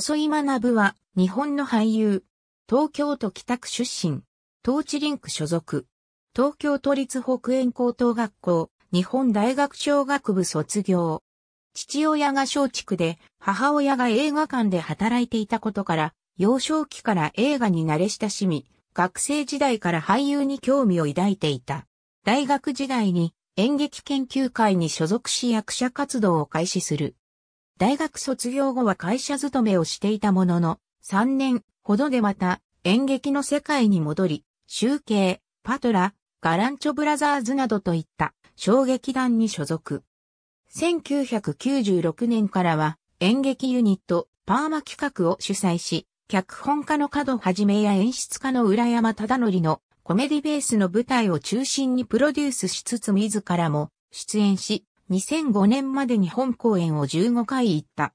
細井学は、日本の俳優。東京都北区出身。東地リンク所属。東京都立北園高等学校、日本大学小学部卒業。父親が松竹で、母親が映画館で働いていたことから、幼少期から映画に慣れ親しみ、学生時代から俳優に興味を抱いていた。大学時代に演劇研究会に所属し役者活動を開始する。大学卒業後は会社勤めをしていたものの、3年ほどでまた演劇の世界に戻り、集計、パトラ、ガランチョブラザーズなどといった衝撃団に所属。1996年からは演劇ユニットパーマ企画を主催し、脚本家の角はじめや演出家の浦山忠則のコメディベースの舞台を中心にプロデュースしつつ自らも出演し、2005年までに本公演を15回行った。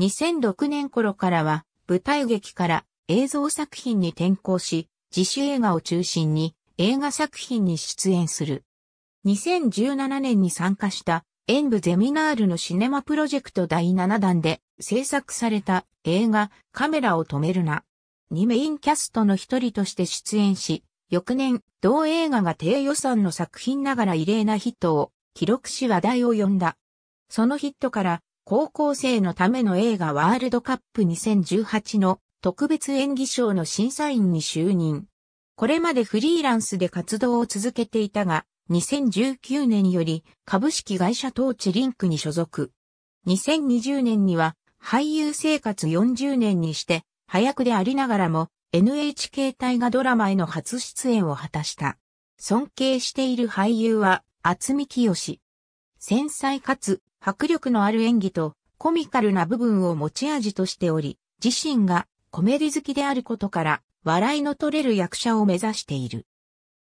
2006年頃からは、舞台劇から映像作品に転向し、自主映画を中心に映画作品に出演する。2017年に参加した演舞ゼミナールのシネマプロジェクト第7弾で制作された映画カメラを止めるな。にメインキャストの一人として出演し、翌年、同映画が低予算の作品ながら異例なヒットを記録し話題を呼んだ。そのヒットから、高校生のための映画ワールドカップ2018の特別演技賞の審査員に就任。これまでフリーランスで活動を続けていたが、2019年より株式会社トーチリンクに所属。2020年には俳優生活40年にして、早くでありながらも NHK 大河ドラマへの初出演を果たした。尊敬している俳優は厚み清。繊細かつ迫力のある演技とコミカルな部分を持ち味としており、自身がコメディ好きであることから笑いの取れる役者を目指している。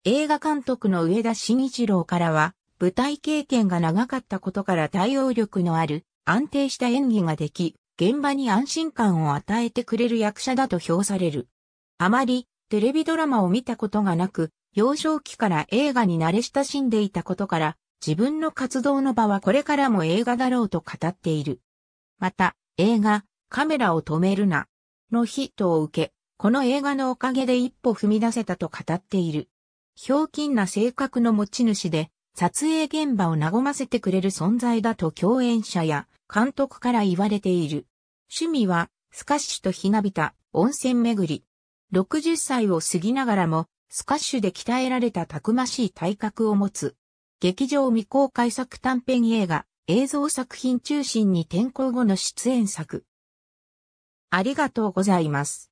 映画監督の上田慎一郎からは、舞台経験が長かったことから対応力のある安定した演技ができ、現場に安心感を与えてくれる役者だと評される。あまりテレビドラマを見たことがなく、幼少期から映画に慣れ親しんでいたことから、自分の活動の場はこれからも映画だろうと語っている。また、映画、カメラを止めるな、のヒットを受け、この映画のおかげで一歩踏み出せたと語っている。ひょうきんな性格の持ち主で、撮影現場を和ませてくれる存在だと共演者や監督から言われている。趣味は、スカッシュとひなびた温泉巡り。60歳を過ぎながらもスカッシュで鍛えられたたくましい体格を持つ。劇場未公開作短編映画、映像作品中心に転校後の出演作。ありがとうございます。